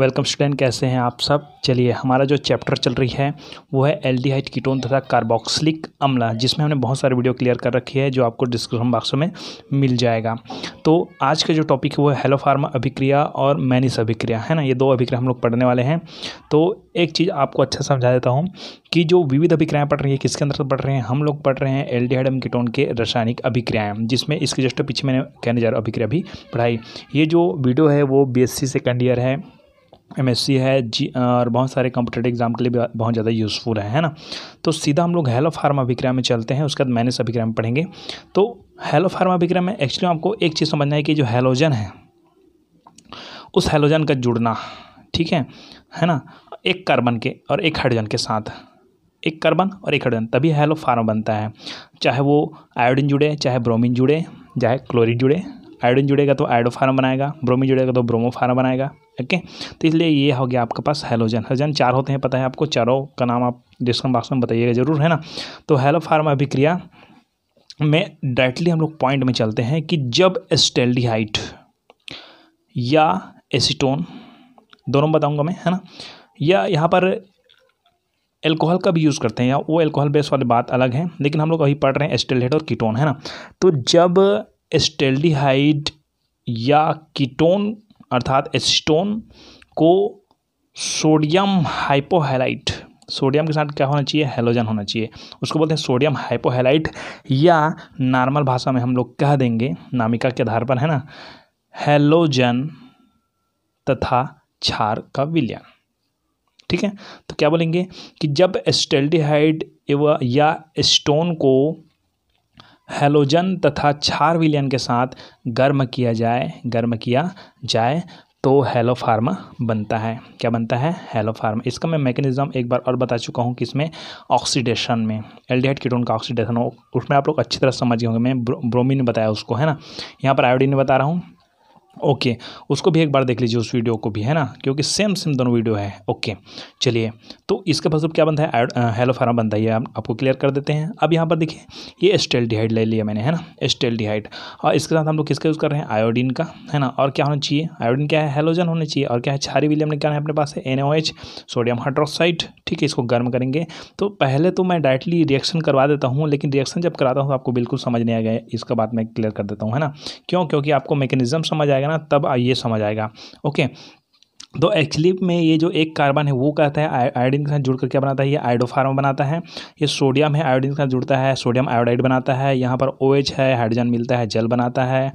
Welcome student कैसे हैं आप सब चलिए हमारा जो चैप्टर चल रही है वो है एल्डिहाइड कीटोन तथा कार्बोक्सिलिक अम्ल जिसमें हमने बहुत सारे वीडियो क्लियर कर रखी है जो आपको डिस्क्रिप्शन बॉक्स में मिल जाएगा तो आज का जो टॉपिक है वो है हेलोफार्मा अभिक्रिया और मैनिस अभिक्रिया है ना ये दो अभिक्रिया हम लोग पढ़ने वाले हैं तो एक चीज़ आपको अच्छा समझा देता हूँ कि जो विविध अभिक्रियाएँ पढ़ रही है किसके अंदर पढ़ रहे हैं हम लोग पढ़ रहे हैं एल्डिहाइड एम कीटोन के रासायनिक अभिक्रियाएँ जिसमें इसके जस्ट पीछे मैंने कहने जा रहा अभिक्रिया भी पढ़ाई ये जो वीडियो है वो बीएससी सेकेंड ईयर है एम है जी और बहुत सारे कॉम्पिटेटिव एग्जाम के लिए बहुत ज़्यादा यूज़फुल है है ना तो सीधा हम लोग हेलो फार्मा अभिक्रिया में चलते हैं उसके बाद मैनेस में पढ़ेंगे तो हेलो फार्मा अभिक्रिया में एक्चुअली आपको एक चीज़ समझना है कि जो हेलोजन है उस हेलोजन का जुड़ना ठीक है है ना एक कार्बन के और एक हाइड्रोजन के साथ एक कार्बन और एक हाइड्रोजन तभी हेलो फार्म बनता है चाहे वो आयोडिन जुड़े चाहे ब्रोमिन जुड़े चाहे क्लोरिन जुड़े आयोडिन जुड़ेगा तो आयोडो फार्म बनाएगा ब्रोमिन जुड़ेगा तो ब्रोमो फार्म बनाएगा ओके तो इसलिए ये हो गया आपके पास हेलोजन हेलोजन चार होते हैं पता है आपको चारों का नाम आप डिस्क्रिप्शन बॉक्स में बताइएगा जरूर है ना तो हेलो फार्मा अभिक्रिया में डायरेक्टली हम लोग पॉइंट में चलते हैं कि जब एस्टेल्डिहाइट या एसीटोन दोनों बताऊंगा मैं है ना या यहाँ पर एल्कोहल का भी यूज़ करते हैं या वो एल्कोहल बेस वाली बात अलग है लेकिन हम लोग अभी पढ़ रहे हैं एस्टेलहाइड और कीटोन है ना तो जब एस्टेल्डिहाइड या कीटोन अर्थात स्टोन को सोडियम हाइपोहेलाइट सोडियम के साथ क्या होना चाहिए हेलोजन होना चाहिए उसको बोलते हैं सोडियम हाइपोहेलाइट या नॉर्मल भाषा में हम लोग कह देंगे नामिका के आधार पर है ना हेलोजन तथा क्षार का विलयन ठीक है तो क्या बोलेंगे कि जब एस्टेल्डिहाइड या स्टोन को हेलोजन तथा क्षार विलयन के साथ गर्म किया जाए गर्म किया जाए तो हेलो फार्मा बनता है क्या बनता है हेलो फार्मा इसका मैं मैकेनिज्म एक बार और बता चुका हूँ कि इसमें ऑक्सीडेशन में एल्डिहाइड कीटोन का ऑक्सीडेशन हो उसमें आप लोग अच्छी तरह समझ गए होंगे मैं ब्रोमीन बताया उसको है ना यहाँ पर आयोडीन बता रहा हूँ ओके उसको भी एक बार देख लीजिए उस वीडियो को भी है ना क्योंकि सेम सेम दोनों वीडियो है ओके चलिए तो इसका फसल क्या बनता है हेलो फार्म बनता है ये आप, आपको क्लियर कर देते हैं अब यहाँ पर देखिए ये एस्टेल डिहाइड ले लिया मैंने है ना एस्टेल डिहाइड और इसके साथ हम लोग किसका यूज़ कर रहे हैं आयोडीन का है ना और क्या होना चाहिए आयोडीन क्या है हेलोजन होना चाहिए और क्या है छारी विलियम ने क्या है अपने पास है एन सोडियम हाइड्रोक्साइड ठीक है इसको गर्म करेंगे तो पहले तो मैं डायरेक्टली रिएक्शन करवा देता हूँ लेकिन रिएक्शन जब कराता हूँ तो आपको बिल्कुल समझ नहीं आ गया इसका बात मैं क्लियर कर देता हूँ है ना क्यों क्योंकि आपको मेकेनिजम समझ आएगा जाएगा ना तब ये समझ आएगा ओके तो एक्चुअली में ये जो एक कार्बन है वो कहता है आयोडीन के साथ जुड़ कर क्या बनाता है ये आयोडोफार्म बनाता है ये सोडियम है आयोडीन के साथ जुड़ता है सोडियम आयोडाइड बनाता है यहाँ पर ओएच OH है हाइड्रोजन मिलता है जल बनाता है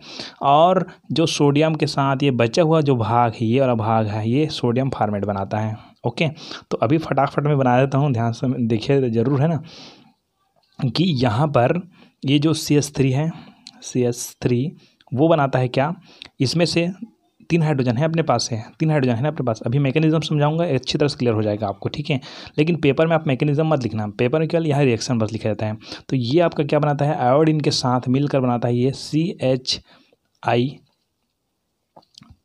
और जो सोडियम के साथ ये बचा हुआ जो भाग है ये वाला भाग है ये सोडियम फार्मेट बनाता है ओके तो अभी फटाफट में बना देता हूँ ध्यान से देखिए ज़रूर है ना कि यहाँ पर ये जो सी है सी वो बनाता है क्या इसमें से तीन हाइड्रोजन है अपने पास है तीन हाइड्रोजन है अपने पास अभी मैकेनिज्म समझाऊंगा अच्छी तरह से क्लियर हो जाएगा आपको ठीक है लेकिन पेपर में आप मैकेनिज्म मत लिखना पेपर में केवल यहाँ रिएक्शन बस लिखा जाता है तो ये आपका क्या बनाता है आयोडिन के साथ मिलकर बनाता है ये सी एच आई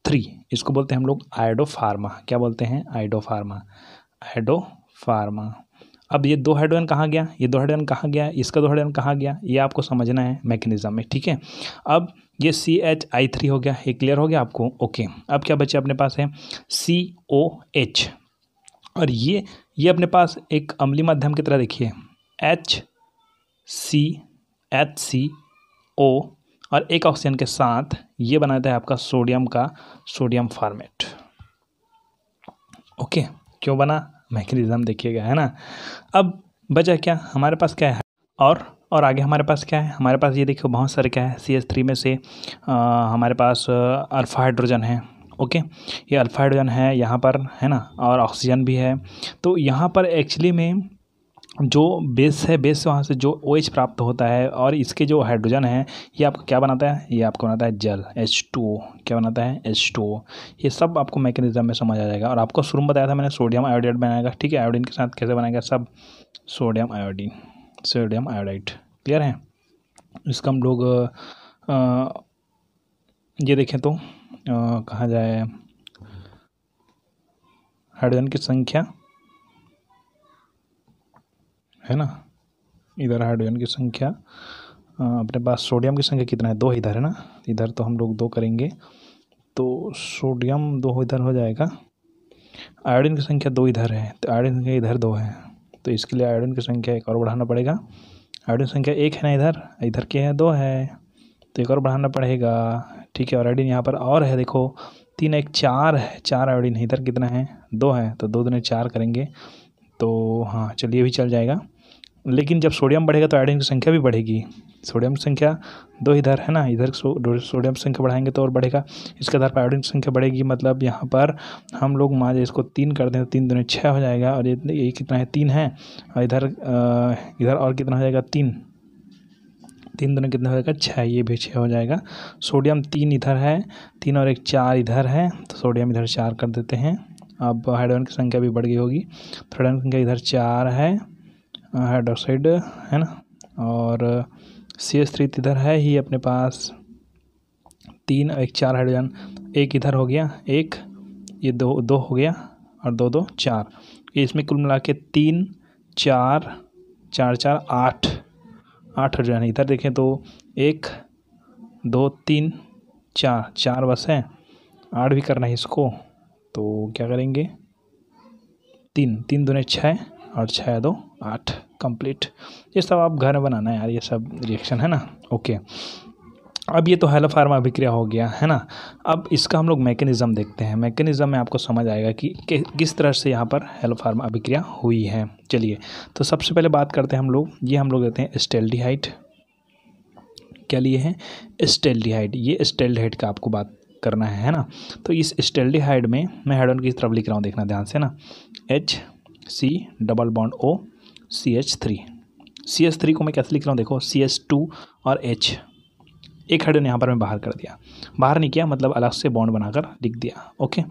थ्री इसको बोलते हैं हम लोग आइडोफार्मा क्या बोलते हैं आइडोफार्मा आइडोफार्मा अब ये दो हाइड्रोजन कहाँ गया ये दो हाइड्रोजन कहाँ गया इसका दो हाइड्रोजन कहाँ गया ये आपको समझना है मैकेनिज्म में ठीक है अब ये सी एच आई थ्री हो गया ये क्लियर हो गया आपको ओके अब क्या बचे अपने पास है सी ओ एच और ये ये अपने पास एक अम्ली माध्यम की तरह देखिए एच सी एच सी ओ और एक ऑक्सीजन के साथ ये बनाता है आपका सोडियम का सोडियम फार्मेट ओके क्यों बना मैकेनिज्म देखिएगा है ना अब बचा क्या हमारे पास क्या है और और आगे हमारे पास क्या है हमारे पास ये देखिए बहुत सारे क्या है सी एस थ्री में से आ, हमारे पास अल्फ़ा हाइड्रोजन है ओके ये अल्फ़ा हाइड्रोजन है यहाँ पर है ना और ऑक्सीजन भी है तो यहाँ पर एक्चुअली में जो बेस है बेस से वहाँ से जो ओ OH प्राप्त होता है और इसके जो हाइड्रोजन है ये आपको क्या बनाता है ये आपको बनाता है जल एच टू क्या बनाता है एच टू ये सब आपको मैकेनिज्म में समझ आ जाएगा और आपको शुरू में बताया था मैंने सोडियम आयोडाइड बनाएगा ठीक है आयोडीन के साथ कैसे बनाएगा सब sodium iodine sodium iodide clear है इसका हम लोग ये देखें तो कहा जाए हाइड्रोजन की संख्या है ना इधर हाइड्रोजन की संख्या अपने पास सोडियम की संख्या कितना है दो इधर है ना इधर तो हम लोग दो करेंगे तो सोडियम दो इधर हो जाएगा आयोडीन की संख्या दो इधर है तो आयोडीन की संख्या इधर दो है तो इसके लिए आयोडन की संख्या एक और बढ़ाना पड़ेगा आयोडन संख्या एक है ना इधर इधर की है दो है तो एक और बढ़ाना पड़ेगा ठीक है और यहाँ पर और है देखो तीन एक चार है चार आयोडिन है इधर कितना है दो है तो दो दिन चार करेंगे तो हाँ चलिए भी चल जाएगा लेकिन जब सोडियम बढ़ेगा तो आयोडीन की संख्या भी बढ़ेगी सोडियम की संख्या दो इधर है ना इधर सो, सोडियम की संख्या बढ़ाएंगे तो और बढ़ेगा इसके आधार पर आयोडीन की संख्या बढ़ेगी मतलब यहाँ पर हम लोग मान जाए इसको तीन कर दें तो तीन दोनों छः हो जाएगा और ये कितना है तीन है और इधर इधर और कितना हो जाएगा तीन तीन दोनों कितना हो जाएगा छः ये भी छः हो जाएगा सोडियम तीन इधर है तीन और एक चार इधर है तो सोडियम इधर चार कर देते हैं अब हाइड्रोजन की संख्या भी बढ़ गई होगी तो की संख्या इधर चार है हाइड्रोक्साइड है ना और सी एस थ्री तो इधर है ही अपने पास तीन एक चार हाइड्रोजन एक इधर हो गया एक ये दो दो हो गया और दो दो चार इसमें कुल मिला के तीन चार चार चार आठ आठ हाइड्रोजन इधर देखें तो एक दो तीन चार चार बस हैं आठ भी करना है इसको तो क्या करेंगे तीन तीन दोने छः और छः दो आठ कंप्लीट ये सब आप घर में बनाना यार ये सब रिएक्शन है ना ओके अब ये तो हेलो फार्मा अभिक्रिया हो गया है ना अब इसका हम लोग मैकेनिज़्म देखते हैं मैकेनिज़्म में आपको समझ आएगा कि, किस तरह से यहाँ पर हेलो फार्मा अभिक्रिया हुई है चलिए तो सबसे पहले बात करते हैं हम लोग ये हम लोग देते हैं स्टेल्डिहाइट क्या लिए हैं स्टेल्डिहाइट ये स्टेल्डिहाइट का आपको बात करना है है ना तो इस स्टेल्डिहाइड में मैं हेडोन की तरफ लिख रहा हूँ देखना ध्यान से ना H C double bond O C H three C H three को मैं कैसे लिख रहा हूँ देखो सी एच टू और एच एक हाइड्रोजन यहाँ पर मैं बाहर कर दिया बाहर नहीं किया मतलब अलग से बॉन्ड बनाकर लिख दिया ओके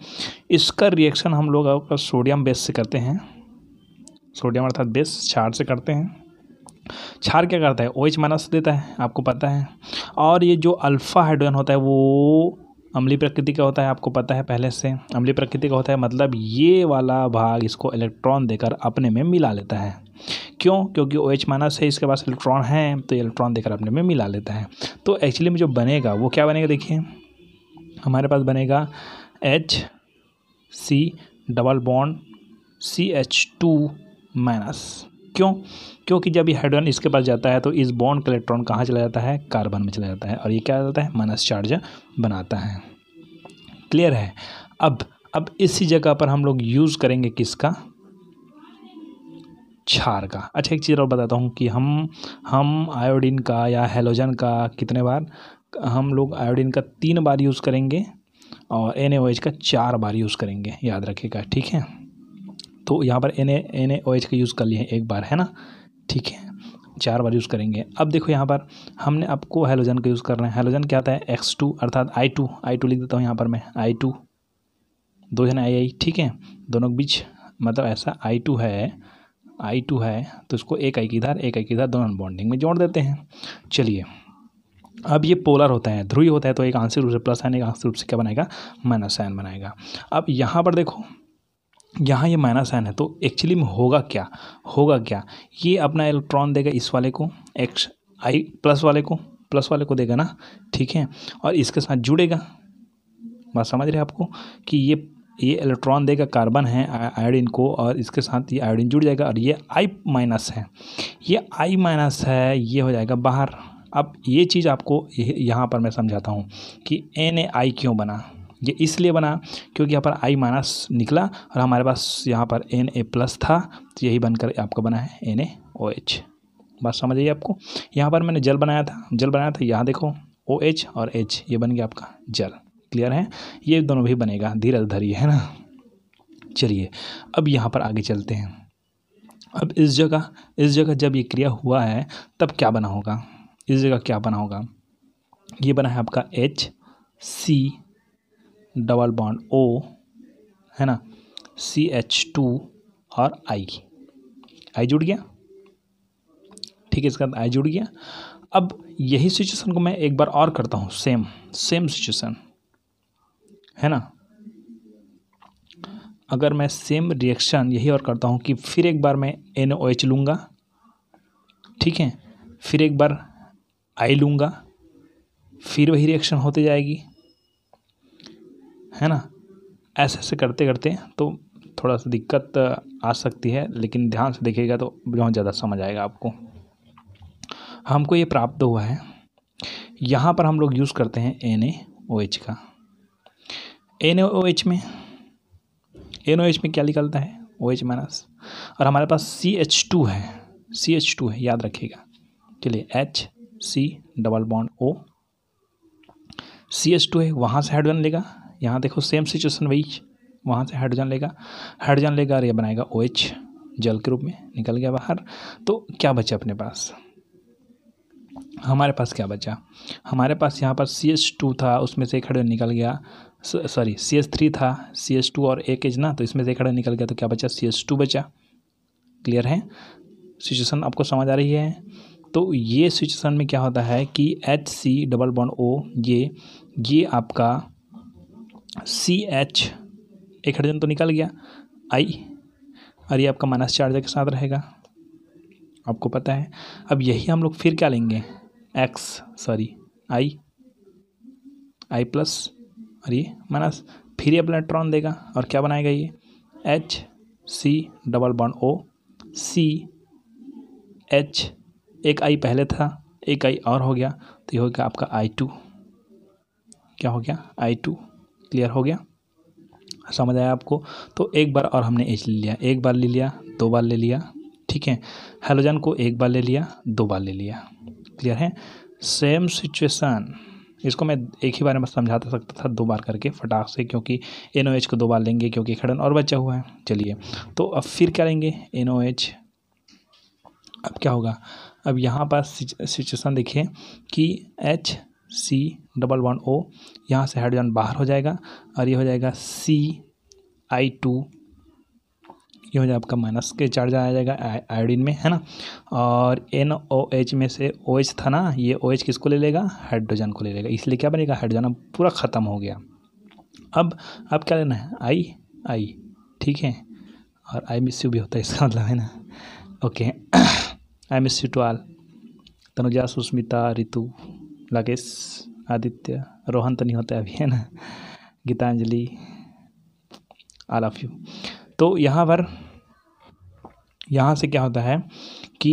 इसका रिएक्शन हम लोग सोडियम बेस से करते हैं सोडियम अर्थात बेस क्षार से करते हैं क्षार क्या करता है ओ एच माइनस देता है आपको पता है और ये जो अल्फ़ा हाइड्रोजन होता है वो अम्ली प्रकृति का होता है आपको पता है पहले से अम्ली प्रकृति का होता है मतलब ये वाला भाग इसको इलेक्ट्रॉन देकर अपने में मिला लेता है क्यों क्योंकि ओ एच माइनस है इसके पास इलेक्ट्रॉन है तो इलेक्ट्रॉन देकर अपने में मिला लेता है तो एक्चुअली में जो बनेगा वो क्या बनेगा देखिए हमारे पास बनेगा H C double bond C H two minus क्यों क्योंकि जब ये हाइड्रोजन इसके पास जाता है तो इस बॉन्ड का इलेक्ट्रॉन कहाँ चला जाता है कार्बन में चला जाता है और ये क्या जाता है माइनस चार्ज बनाता है क्लियर है अब अब इसी जगह पर हम लोग यूज़ करेंगे किसका क्षार का अच्छा एक चीज़ और बताता हूँ कि हम हम आयोडीन का या हेलोजन का कितने बार हम लोग आयोडीन का तीन बार यूज़ करेंगे और एन का चार बार यूज़ करेंगे याद रखेगा ठीक है तो यहाँ पर एन एन का यूज़ कर लिए एक बार है ना ठीक है चार बार यूज़ करेंगे अब देखो यहाँ पर हमने आपको हेलोजन का यूज़ करना है हेलोजन क्या आता है एक्स टू अर्थात आई टू आई टू लिख देता हूँ यहाँ पर मैं आई टू दो जन आई आई ठीक है दोनों के बीच मतलब ऐसा आई टू है आई टू है तो इसको एक आई की धार एक आई की धार दोनों बॉन्डिंग में जोड़ देते हैं चलिए अब ये पोलर होता है ध्रुवी होता है तो एक आंशिक रूप से प्लस साइन एक आंशिक रूप से क्या बनाएगा माइनस साइन बनाएगा अब यहाँ पर देखो यहाँ ये माइनस साइन है तो एक्चुअली में होगा क्या होगा क्या ये अपना इलेक्ट्रॉन देगा इस वाले को एक्स आई प्लस वाले को प्लस वाले को देगा ना ठीक है और इसके साथ जुड़ेगा बात समझ रहे आपको कि ये ये इलेक्ट्रॉन देगा कार्बन है आयोडीन को और इसके साथ ये आयोडीन जुड़ जाएगा और ये आई माइनस है ये आई माइनस है ये हो जाएगा बाहर अब ये चीज़ आपको यहाँ पर मैं समझाता हूँ कि एन ए आई क्यों बना ये इसलिए बना क्योंकि यहाँ पर आई माइनस निकला और हमारे पास यहाँ पर एन ए प्लस था तो यही बनकर आपका बना है एन ए ओ एच बात समझ आइए आपको यहाँ पर मैंने जल बनाया था जल बनाया था यहाँ देखो ओ OH एच और एच ये बन गया आपका जल क्लियर है ये दोनों भी बनेगा धीरज धरी है ना चलिए अब यहाँ पर आगे चलते हैं अब इस जगह इस जगह जब ये क्रिया हुआ है तब क्या बना होगा इस जगह क्या बना होगा ये बना है आपका H C double bond O है ना सी एच टू और आई आई जुड़ गया ठीक है इसके बाद आई जुड़ गया अब यही सिचुएशन को मैं एक बार और करता हूँ सेम सेम सिचुएशन है ना अगर मैं सेम रिएक्शन यही और करता हूँ कि फिर एक बार मैं एन ओ एच लूँगा ठीक है फिर एक बार आई लूँगा फिर वही रिएक्शन होते जाएगी है ना ऐसे ऐसे करते करते तो थोड़ा सा दिक्कत आ सकती है लेकिन ध्यान से देखिएगा तो बहुत ज़्यादा समझ आएगा आपको हमको ये प्राप्त हुआ है यहाँ पर हम लोग यूज़ करते हैं एन ए ओ एच का एन ओ एच में एन ओ एच में क्या निकलता है ओ एच माइनस और हमारे पास सी एच टू है सी एच टू है याद रखिएगा चलिए H C double bond O C H two है वहाँ से हाइड्रोजन लेगा यहाँ देखो सेम सिचुएशन वही वहाँ से हाइड्रोजन लेगा हाइड्रोजन लेगा और यह बनाएगा ओ एच जल के रूप में निकल गया बाहर तो क्या बचा अपने पास हमारे पास क्या बचा हमारे पास यहाँ पर सी एच टू था उसमें से एक हाइड्रोजन निकल गया सॉरी सी एस थ्री था सी एस टू और एक एज ना तो इसमें से एक निकल गया तो क्या बचा सी एस टू बचा क्लियर है सिचुएसन आपको समझ आ रही है तो ये सिचुएशन में क्या होता है कि H C double bond O ये ये आपका सी एच एक हडजन तो निकल गया आई और ये आपका माइनस चार्ज के साथ रहेगा आपको पता है अब यही हम लोग फिर क्या लेंगे X sorry I I plus और ये माइनस फिर ये अपना इलेक्ट्रॉन देगा और क्या बनाएगा ये H C double one O C H एक आई पहले था एक आई और हो गया तो ये हो गया आपका आई टू क्या हो गया आई टू क्लियर हो गया समझ आया आपको तो एक बार और हमने एच ले लिया एक बार ले लिया दो बार ले लिया ठीक है हेलोजन को एक बार ले लिया दो बार ले लिया क्लियर है सेम सिचुएशन इसको मैं एक ही बार में समझाता तो सकता था दो बार करके फटाक से क्योंकि एन को दो बार लेंगे क्योंकि खड़न और बचा हुआ है चलिए तो अब फिर क्या लेंगे एन अब क्या होगा अब यहाँ पर सिचुएसन देखिए कि H C double one O यहाँ से हाइड्रोजन बाहर हो जाएगा और ये हो जाएगा सी आई टू ये हो जाए आपका माइनस के चार्ज आ जाएगा आयोडीन में है ना और एन ओ एच में से ओ एच था ना ये ओ एच किसको ले लेगा हाइड्रोजन को ले लेगा इसलिए क्या बनेगा हाइड्रोजन अब पूरा ख़त्म हो गया अब अब क्या लेना है आई आई ठीक है और आई मिस यू भी होता है इसका मतलब है ना okay I miss you to all Tanuja Susmita Ritu Lagesh Aditya Rohan तो नहीं होता है अभी है ना गीतांजलि आई लव यू तो यहाँ पर यहाँ से क्या होता है कि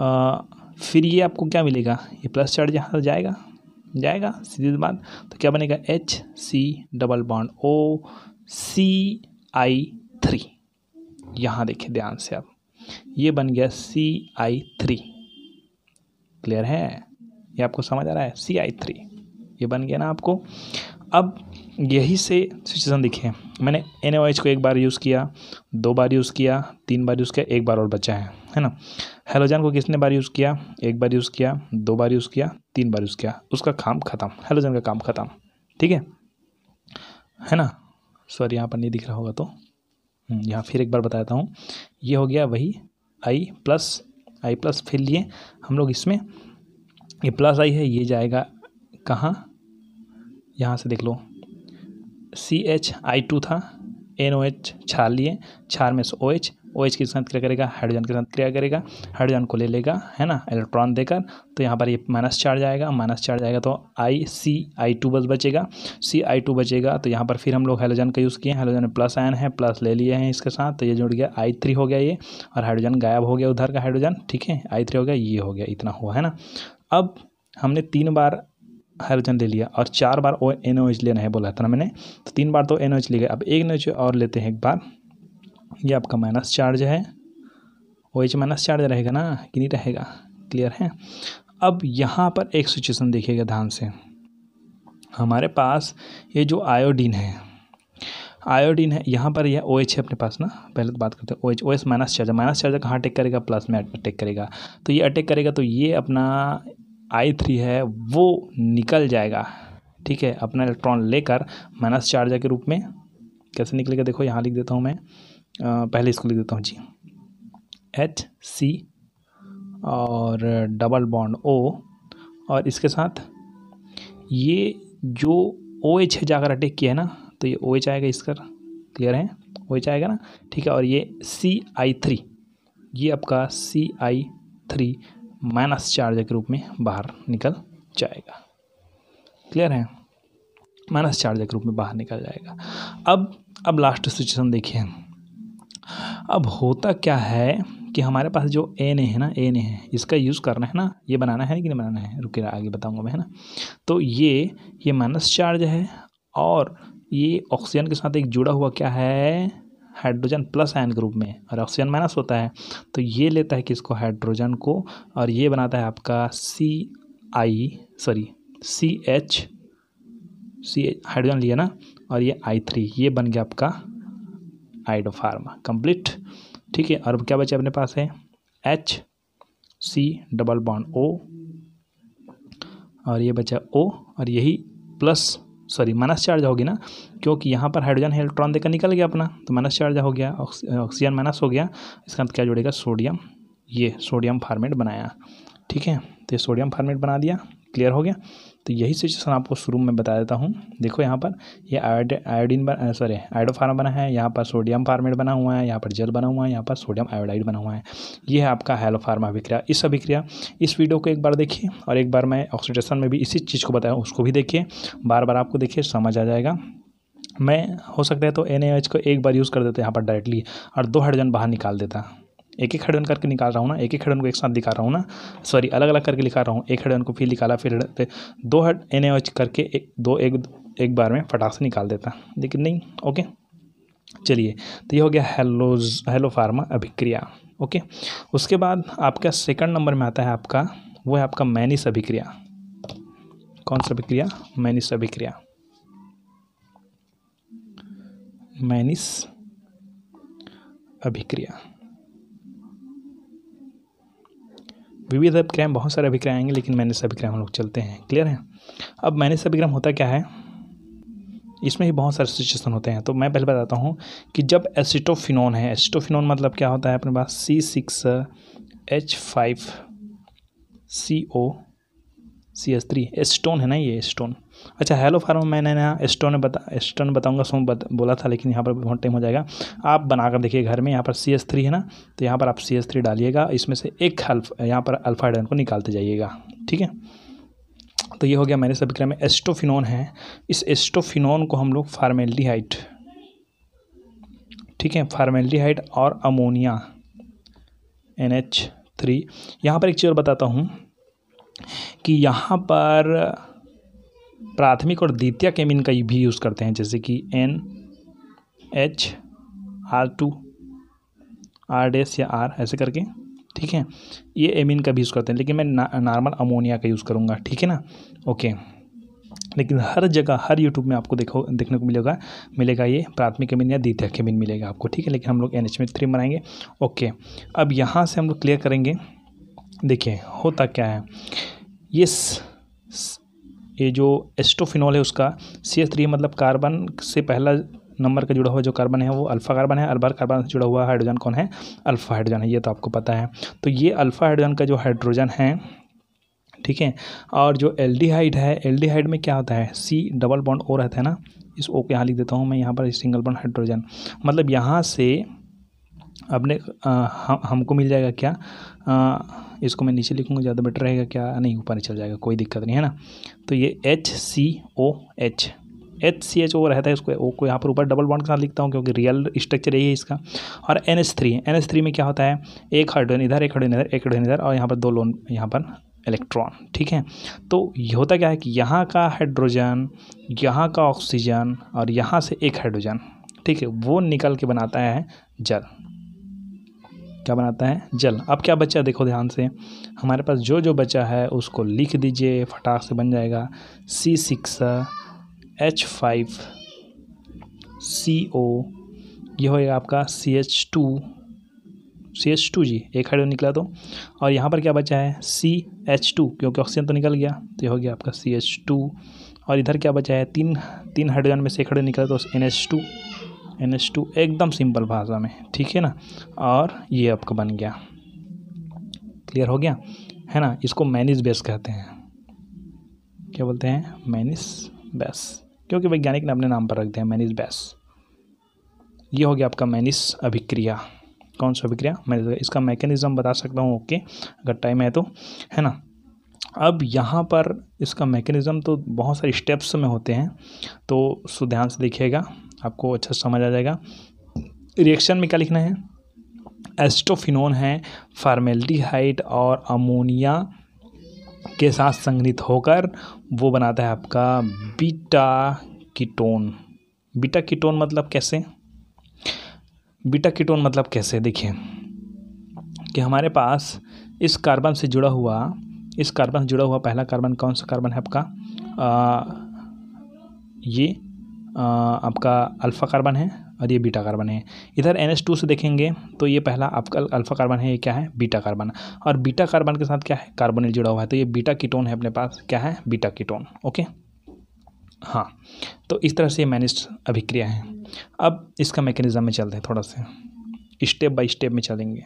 आ, फिर ये आपको क्या मिलेगा ये प्लस चार्ज यहाँ से जाएगा जाएगा सीधी बात तो क्या बनेगा H C double bond O C I three यहाँ देखिए ध्यान से आप ये बन गया सी आई थ्री क्लियर है ये आपको समझ आ रहा है सी आई थ्री ये बन गया ना आपको अब यही से सिचुएसन दिखे मैंने एन को एक बार यूज़ किया दो बार यूज़ किया तीन बार यूज़ किया एक बार और बचा है है ना हेलोजन को किसने बार यूज़ किया एक बार यूज़ किया दो बार यूज़ किया तीन बार यूज़ किया उसका काम खत्म हेलोजन का काम खत्म ठीक है है ना सॉरी यहाँ पर नहीं दिख रहा होगा तो हम्म, यहाँ फिर एक बार बताता हूँ ये हो गया वही आई प्लस आई प्लस फिर लिए हम लोग इसमें ये प्लस आई है ये जाएगा कहाँ यहाँ से देख लो सी एच आई टू था एन ओ एच छार लिए छार में से ओ एच ओ एच के साथ क्या करेगा हाइड्रोजन के साथ क्रिया करेगा हाइड्रोजन को ले लेगा है ना इलेक्ट्रॉन देकर तो यहाँ पर ये माइनस चार्ज आएगा माइनस चार्ज आएगा तो आई सी आई टू बस बचेगा सी आई टू बचेगा तो यहाँ पर फिर हम लोग हाइड्रोजन का यूज़ किए हैं हाइड्रोजन में प्लस आयन है प्लस ले लिए हैं इसके साथ तो ये जुड़ गया आई थ्री हो गया ये और हाइड्रोजन गायब हो गया उधर का हाइड्रोजन ठीक है आई थ्री हो गया ये हो गया इतना हुआ है ना अब हमने तीन बार हाइड्रोजन ले लिया और चार बार ओ एन ओ एच लेना है बोला था ना मैंने तो तीन बार तो एन ओ एच ले गया अब एक नोच और लेते हैं एक बार ये आपका माइनस चार्ज है ओ एच माइनस चार्ज रहेगा ना कि नहीं रहेगा क्लियर है अब यहाँ पर एक सिचुएसन देखिएगा ध्यान से हमारे पास ये जो आयोडीन है आयोडीन है यहाँ पर यह ओ एच है अपने पास ना पहले तो बात करते हैं O H O S minus charger minus charger कहाँ अटैक करेगा प्लस में अटैक करेगा तो ये अटैक करेगा तो ये अपना आई थ्री है वो निकल जाएगा ठीक है अपना इलेक्ट्रॉन लेकर माइनस चार्जर के रूप में कैसे निकलेगा देखो यहाँ लिख देता हूँ मैं आ, पहले इसको लिख देता हूँ जी एच सी और डबल बॉन्ड ओ और इसके साथ ये जो ओ एच है जाकर अटैक किया है ना तो ये ओ एच आएगा इसका क्लियर है ओ एच आएगा ना ठीक है और ये सी आई थ्री ये आपका C I three minus charge के रूप में बाहर निकल जाएगा क्लियर है माइनस चार्ज के रूप में बाहर निकल जाएगा अब अब लास्ट सिचुएशन देखिए अब होता क्या है कि हमारे पास जो एन ए है ना एन ए है इसका यूज़ करना है ना ये बनाना है कि नहीं बनाना है रुके आगे बताऊंगा मैं है ना तो ये ये माइनस चार्ज है और ये ऑक्सीजन के साथ एक जुड़ा हुआ क्या है हाइड्रोजन प्लस आयन ग्रुप में और ऑक्सीजन माइनस होता है तो ये लेता है किसको हाइड्रोजन को और ये बनाता है आपका C I sorry C H C hydrogen लिया ना और ये आई थ्री ये बन गया आपका आइडोफार्म कंप्लीट ठीक है और क्या बचे अपने पास है H C double bond O और ये बचा ओ और यही प्लस सॉरी माइनस चार्ज होगी ना क्योंकि यहाँ पर हाइड्रोजन इलेक्ट्रॉन देकर निकल गया अपना तो माइनस चार्ज हो गया ऑक्सीजन माइनस हो गया इसका मतलब क्या जुड़ेगा सोडियम ये सोडियम फार्मेट बनाया ठीक है तो ये सोडियम फार्मेट बना दिया क्लियर हो गया तो यही सिचुएशन आपको शुरू में बता देता हूँ देखो यहाँ पर ये आयोड आयोडीन बन सॉरी आयोडोफार्म बना है यहाँ पर सोडियम फार्मेट बना हुआ है यहाँ पर जल बना हुआ है यहाँ पर सोडियम आयोडाइड बना हुआ है ये है आपका हेलोफार्म अभिक्रिया इस अभिक्रिया इस वीडियो को एक बार देखिए और एक बार मैं ऑक्सीडेशन में भी इसी चीज़ को बताया उसको भी देखिए बार बार आपको देखिए समझ आ जाएगा मैं हो सकता है तो एन को एक बार यूज़ कर देता यहाँ पर डायरेक्टली और दो हाइड्रोजन बाहर निकाल देता एक एक हेडन करके निकाल रहा हूँ ना एक एक हेडन को एक साथ दिखा रहा हूँ ना सॉरी अलग अलग करके लिखा रहा हूँ एक हेडन को फिर निकाला फिर दो हेड एन एच करके एक दो एक एक बार में फटाक से निकाल देता लेकिन नहीं ओके चलिए तो ये हो गया हेलोज हेलो फार्मा अभिक्रिया ओके उसके बाद आपका सेकंड नंबर में आता है आपका वो है आपका मैनिस अभिक्रिया कौन सा अभिक्रिया मैनिस अभिक्रिया मैनिस अभिक्रिया विविध अभिक्रम बहुत सारे अभिक्रय आएंगे लेकिन मैनिस अभिक्रम हम लोग चलते हैं क्लियर है अब मैनिस अभिक्रम होता क्या है इसमें ही बहुत सारे सिचुएशन होते हैं तो मैं पहले बताता हूँ कि जब एसिटोफिनोन है एसिटोफिनोन मतलब क्या होता है अपने पास C six H five C O C S three एस्टोन है ना ये स्टोन अच्छा हेलो फार्मा मैंने यहाँ एस्टो ने बता एस्टो ने बताऊँगा सोम बत, बोला था लेकिन यहाँ पर बहुत टाइम हो जाएगा आप बनाकर देखिए घर में यहाँ पर सी एस थ्री है ना तो यहाँ पर आप सी एस थ्री डालिएगा इसमें से एक हल्फ यहाँ पर अल्फा को निकालते जाइएगा ठीक है तो ये हो गया मैंने सब में एस्टोफिनोन है इस एस्टोफिनोन को हम लोग फार्मेल्डिहाइड ठीक है फार्मेल्डिहाइड और अमोनिया एन एच थ्री यहाँ पर एक चीज़ और बताता हूँ कि यहाँ पर प्राथमिक और द्वितीय केमिन का भी यूज़ करते हैं जैसे कि N H R two R डेस या आर ऐसे करके ठीक है ये एमिन का भी यूज़ करते हैं लेकिन मैं नॉर्मल अमोनिया का यूज़ करूँगा ठीक है ना ओके लेकिन हर जगह हर यूट्यूब में आपको देखो देखने को मिलेगा मिलेगा ये प्राथमिक एमिन या द्वितीय केमिन मिलेगा आपको ठीक है लेकिन हम लोग एन एच में थ्री बनाएंगे ओके अब यहाँ से हम लोग क्लियर करेंगे देखिए होता क्या है ये ये जो एस्टोफिनॉल है उसका सी एस थ्री मतलब कार्बन से पहला नंबर का जुड़ा हुआ जो कार्बन है वो अल्फा कार्बन है अल्बर कार्बन से जुड़ा हुआ हाइड्रोजन कौन है अल्फा हाइड्रोजन है ये तो आपको पता है तो ये अल्फा हाइड्रोजन का जो हाइड्रोजन है ठीक है और जो एल्डिहाइड है एल्डिहाइड में क्या होता है सी डबल बॉन्ड ओ रहता है ना इस ओ के यहाँ लिख देता हूँ मैं यहाँ पर सिंगल बॉन्ड हाइड्रोजन मतलब यहाँ से हम हमको मिल जाएगा क्या इसको मैं नीचे लिखूँगा ज़्यादा बेटर रहेगा क्या नहीं ऊपर चल जाएगा कोई दिक्कत नहीं है ना तो ये H C O H H C H O रहता है इसको ओ को यहाँ पर ऊपर डबल बॉन्ड के साथ लिखता हूँ क्योंकि रियल स्ट्रक्चर यही है इसका और N S three N S three में क्या होता है एक हाइड्रोजन इधर एक हाइड्रोजन इधर एक हाइड्रोजन इधर और यहाँ पर दो लोन यहाँ पर इलेक्ट्रॉन ठीक है तो ये होता क्या है कि यहाँ का हाइड्रोजन यहाँ का ऑक्सीजन और यहाँ से एक हाइड्रोजन ठीक है वो निकल के बनाता है जल क्या बनाता है जल अब क्या बचा देखो ध्यान से हमारे पास जो जो बचा है उसको लिख दीजिए फटाक से बन जाएगा C six H five C O ये होएगा आपका C H two C H two जी एक हाइड्रोजन निकला तो और यहाँ पर क्या बचा है सी एच टू क्योंकि ऑक्सीजन तो निकल गया तो ये हो गया आपका सी एच टू और इधर क्या बचा है तीन तीन हाइड्रोजन में से एक हाइड्रोजन निकला तो N H two N S two एकदम सिंपल भाषा में ठीक है ना और ये आपका बन गया क्लियर हो गया है ना इसको मैनिस बेस कहते हैं क्या बोलते हैं मैनिस बेस क्योंकि वैज्ञानिक ने अपने नाम पर रख दिया मैनिस बेस ये हो गया आपका मैनिस अभिक्रिया कौन सा अभिक्रिया मैं इसका मैकेनिज़्म बता सकता हूँ ओके अगर टाइम है तो है ना अब यहाँ पर इसका मैकेनिज़्म तो बहुत सारे स्टेप्स में होते हैं तो सुध्यान से देखिएगा आपको अच्छा समझ आ जाएगा रिएक्शन में क्या लिखना है एस्टोफिनोन है फार्मेल्टीहाइट और अमोनिया के साथ संग्रहित होकर वो बनाता है आपका बीटा कीटोन बीटा कीटोन मतलब कैसे बीटा कीटोन मतलब कैसे देखिए कि हमारे पास इस कार्बन से जुड़ा हुआ इस कार्बन से जुड़ा हुआ पहला कार्बन कौन सा कार्बन है आपका आ, ये आपका अल्फ़ा कार्बन है और ये बीटा कार्बन है इधर एन एस टू से देखेंगे तो ये पहला आपका अल्फ़ा कार्बन है ये क्या है बीटा कार्बन और बीटा कार्बन के साथ क्या है कार्बोनिल जुड़ा हुआ है तो ये बीटा कीटोन है अपने पास क्या है बीटा कीटोन ओके हाँ तो इस तरह से ये मैनिस्ट अभिक्रिया है अब इसका मैकेनिज्म में चलते हैं थोड़ा सा स्टेप बाई स्टेप में चलेंगे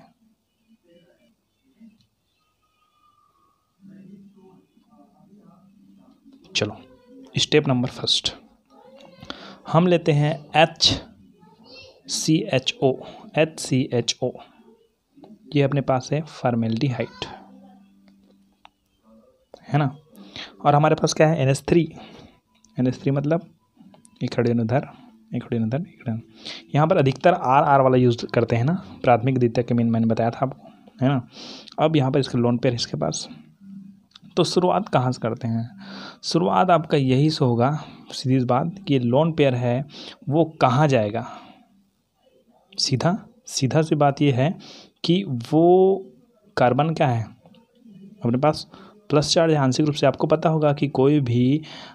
चलो स्टेप नंबर फर्स्ट हम लेते हैं H C H O H C H O ये अपने पास है फार्मेल्डिहाइड है ना और हमारे पास क्या है N S three N S three मतलब इखड़े उधर इखड़े उधर इखड़े यहाँ पर अधिकतर आर आर वाला यूज़ करते हैं ना प्राथमिक द्वितीय के मीन मैंने बताया था आपको है ना अब यहाँ पर इसके लोन पेयर इसके पास तो शुरुआत कहाँ से करते हैं शुरुआत आपका यही से होगा सीधी बात कि लोन पेयर है वो कहाँ जाएगा सीधा सीधा सी बात यह है कि वो कार्बन क्या है अपने पास प्लस चार्ज है आंशिक रूप से आपको पता होगा कि कोई भी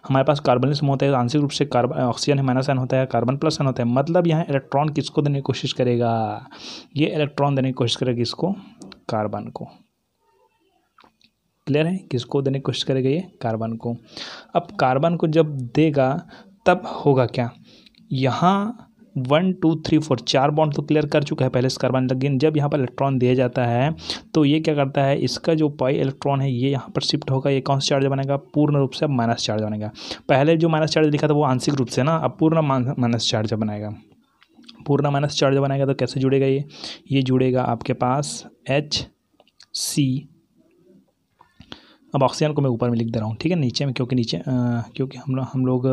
हमारे पास कार्बन समूह होता है आंशिक रूप से कार्बन ऑक्सीजन है माइनस एन होता है कार्बन प्लस एन होता है मतलब यहाँ इलेक्ट्रॉन किसको देने की कोशिश करेगा ये इलेक्ट्रॉन देने की कोशिश करेगा किसको कार्बन को क्लियर है किसको देने की कोशिश करेगा ये कार्बन को अब कार्बन को जब देगा तब होगा क्या यहाँ वन टू थ्री फोर चार बॉन्ड तो क्लियर कर चुका है पहले से कार्बन लेकिन जब यहाँ पर इलेक्ट्रॉन दिया जाता है तो ये क्या करता है इसका जो पाई इलेक्ट्रॉन है ये यहाँ पर शिफ्ट होगा ये कौन सा चार्ज बनेगा पूर्ण रूप से माइनस चार्ज बनेगा पहले जो माइनस चार्ज लिखा था वो आंशिक रूप से ना अब पूर्ण माइनस चार्ज बनाएगा पूर्ण माइनस चार्ज बनाएगा तो कैसे जुड़ेगा ये ये जुड़ेगा आपके पास एच सी अब ऑक्सीजन को मैं ऊपर में लिख दे रहा हूँ ठीक है नीचे में क्योंकि नीचे आ, क्योंकि हम हम लोग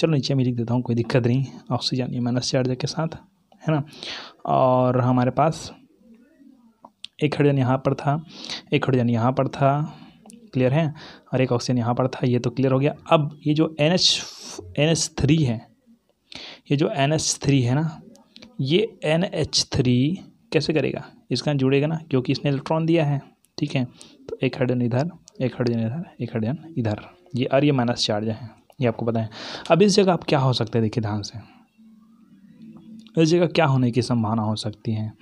चलो नीचे में लिख देता हूँ कोई दिक्कत नहीं ऑक्सीजन ये माइनस चार्ज के साथ है ना और हमारे पास एक हाइड्रोजन यहाँ पर था एक हाइड्रोजन यहाँ पर था क्लियर है और एक ऑक्सीजन यहाँ पर था ये तो क्लियर हो गया अब ये जो N H N H three है ये जो एन एच थ्री है ना ये एन एच थ्री कैसे करेगा इसका जुड़ेगा ना क्योंकि इसने इलेक्ट्रॉन दिया है ठीक है तो एक हाइड्रोजन इधर एक हर्डियन इधर एक हर्डियन इधर ये और ये माइनस चार्ज है ये आपको पता है अब इस जगह आप क्या हो सकते हैं देखिए ध्यान से इस जगह क्या होने की संभावना हो सकती है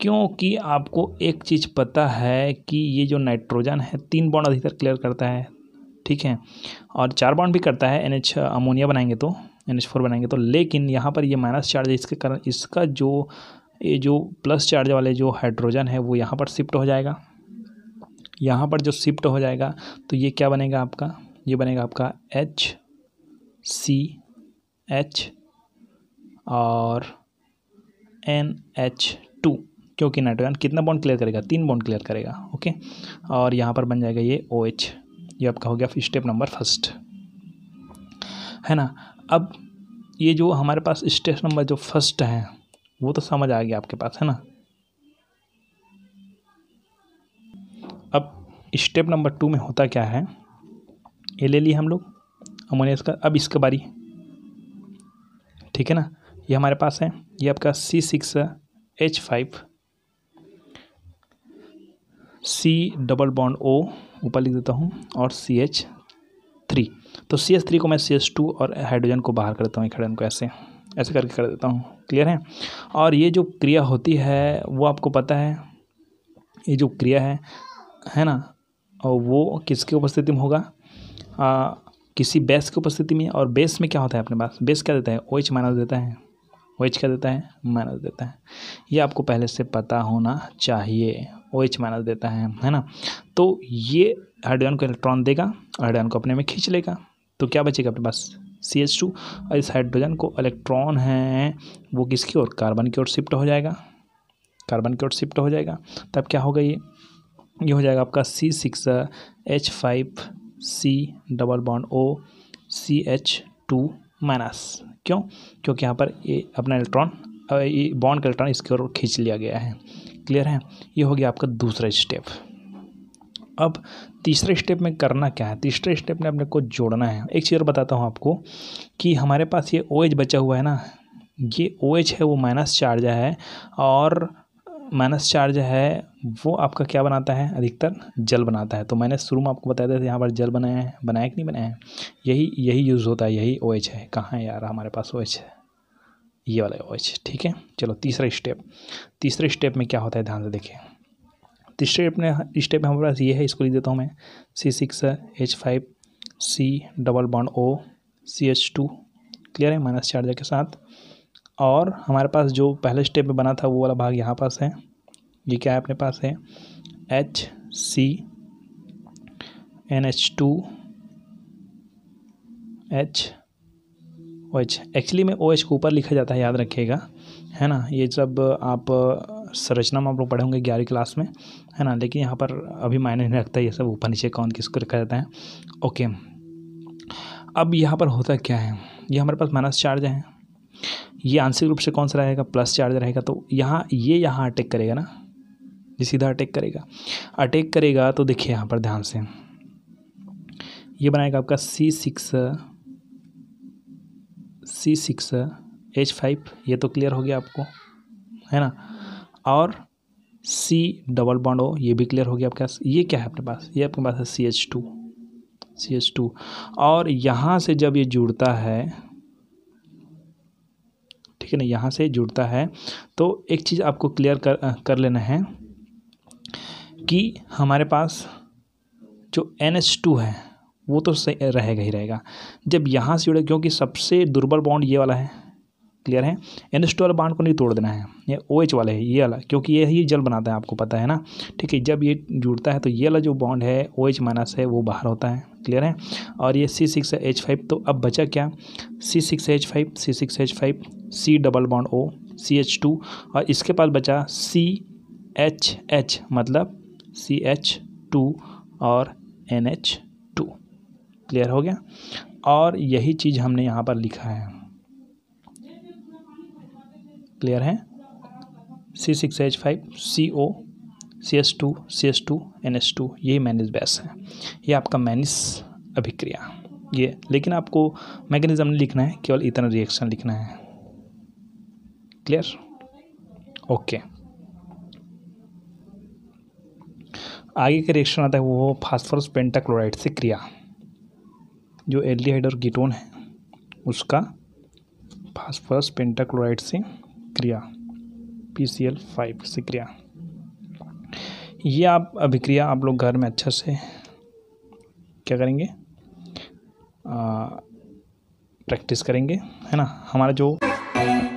क्योंकि आपको एक चीज़ पता है कि ये जो नाइट्रोजन है तीन बॉन्ड अधिकतर क्लियर करता है ठीक है और चार बॉन्ड भी करता है एन एच अमोनिया बनाएंगे तो एन एच फोर बनाएंगे तो लेकिन यहाँ पर ये माइनस चार्ज है इसके कारण इसका जो ये जो प्लस चार्ज वाले जो हाइड्रोजन है वो यहाँ पर शिफ्ट हो जाएगा यहाँ पर जो शिफ्ट हो जाएगा तो ये क्या बनेगा आपका ये बनेगा आपका एच सी एच और एन एच टू क्योंकि नाइट्रोजन कितना बॉन्ड क्लियर करेगा तीन बॉन्ड क्लियर करेगा ओके और यहाँ पर बन जाएगा ये ओ OH, एच ये आपका हो गया स्टेप नंबर फर्स्ट है ना अब ये जो हमारे पास स्टेप नंबर जो फर्स्ट है वो तो समझ आ गया आपके पास है ना अब स्टेप नंबर टू में होता क्या है ये ले लिए हम लोग अमोनिया इसका अब इसका बारी ठीक है ना ये हमारे पास है ये आपका C six H five C double bond O ऊपर लिख देता हूँ और सी एच थ्री तो सी एच थ्री को मैं सी एच टू और हाइड्रोजन को बाहर कर देता हूँ हाइड्रोजन को ऐसे ऐसे करके कर देता हूँ क्लियर है और ये जो क्रिया होती है वो आपको पता है ये जो क्रिया है है ना और वो किसकी उपस्थिति में होगा आ, किसी बेस की उपस्थिति में और बेस में क्या होता है अपने पास बेस क्या देता है ओ एच माइनस देता है ओ एच क्या देता है माइनस देता है ये आपको पहले से पता होना चाहिए ओ एच माइनस देता है है ना तो ये हाइड्रोजन को इलेक्ट्रॉन देगा और हाइड्रोजन को अपने में खींच लेगा तो क्या बचेगा अपने पास सी एच टू और इस हाइड्रोजन को इलेक्ट्रॉन है वो किसकी ओर कार्बन की ओर शिफ्ट हो जाएगा कार्बन की ओर शिफ्ट हो जाएगा तब क्या होगा ये ये हो जाएगा आपका C six H five C double bond O C H two minus क्यों क्योंकि यहाँ पर ये अपना इलेक्ट्रॉन ये बॉन्ड का इलेक्ट्रॉन इसके ओर खींच लिया गया है क्लियर है ये हो गया आपका दूसरा स्टेप अब तीसरे स्टेप में करना क्या है तीसरे स्टेप में अपने को जोड़ना है एक चीज़ और बताता हूँ आपको कि हमारे पास ये ओ OH बचा हुआ है ना ये ओ OH है वो माइनस चार्ज है और माइनस चार्ज है वो आपका क्या बनाता है अधिकतर जल बनाता है तो मैंने शुरू में आपको बताया था यहाँ पर जल बनाया है बनाया कि नहीं बनाया है यही यही यूज़ होता है यही ओ OH है कहाँ है यार हमारे पास ओ OH है ये वाला ओ OH, ठीक है चलो तीसरा स्टेप तीसरे स्टेप में क्या होता है ध्यान से देखिए तीसरे अपने में स्टेप में हमारे पास ये है इसको लिख देता हूँ मैं C six H five C double bond O C H two clear है माइनस चार्जर के साथ और हमारे पास जो पहले स्टेप में बना था वो वाला भाग यहाँ पास है ये क्या है अपने पास है H C N H two H O H actually में ओ एच को ऊपर लिखा जाता है याद रखिएगा है ना ये सब आप संरचना में आप लोग पढ़े होंगे ग्यारहवीं क्लास में है ना लेकिन यहाँ पर अभी मायने नहीं रखता ये सब ऊपर नीचे कौन किसको रखा जाता है ओके अब यहाँ पर होता क्या है ये हमारे पास माइनस चार्ज है ये आंशिक रूप से कौन सा रहेगा प्लस चार्ज रहेगा तो यहाँ ये यहाँ अटैक करेगा ना ये सीधा अटैक करेगा अटैक करेगा तो देखिए यहाँ पर ध्यान से ये बनाएगा आपका C six C six H five ये तो क्लियर हो गया आपको है ना और सी डबल बॉन्ड ओ ये भी क्लियर हो गया आपके पास ये क्या है अपने पास ये आपके पास है C H two C H two और यहाँ से जब ये जुड़ता है ठीक है ना यहाँ से जुड़ता है तो एक चीज़ आपको क्लियर कर कर लेना है कि हमारे पास जो एन एच टू है वो तो रहेगा ही रहेगा जब यहाँ से जुड़े क्योंकि सबसे दुर्बल बॉन्ड ये वाला है क्लियर है एनस्टोर बांड बाड को नहीं तोड़ देना है ये ओ OH वाले है ये वाला क्योंकि ये ही जल बनाता है आपको पता है ना ठीक है जब ये जुड़ता है तो ये वाला जो बॉन्ड है ओ OH माइनस है वो बाहर होता है क्लियर है और ये सी सिक्स एच फाइव तो अब बचा क्या C six H five C six H five C double bond O C H two और इसके पास बचा सी एच एच मतलब सी एच टू और एन एच टू क्लियर हो गया और यही चीज़ हमने यहाँ पर लिखा है क्लियर है C six H five C O C S two C S two N S two ये मैनिस बेस है ये आपका मैनिस अभिक्रिया ये लेकिन आपको मैकेनिज्म नहीं लिखना है केवल इतना रिएक्शन लिखना है क्लियर ओके okay. आगे का रिएक्शन आता है वो फास्फोरस पेंटाक्लोराइड से क्रिया जो एल्डिहाइड और कीटोन है उसका फास्फोरस पेंटाक्लोराइड से क्रिया पी सी एल फाइव से क्रिया ये आप अभिक्रिया आप लोग घर में अच्छे से क्या करेंगे प्रैक्टिस करेंगे है ना हमारा जो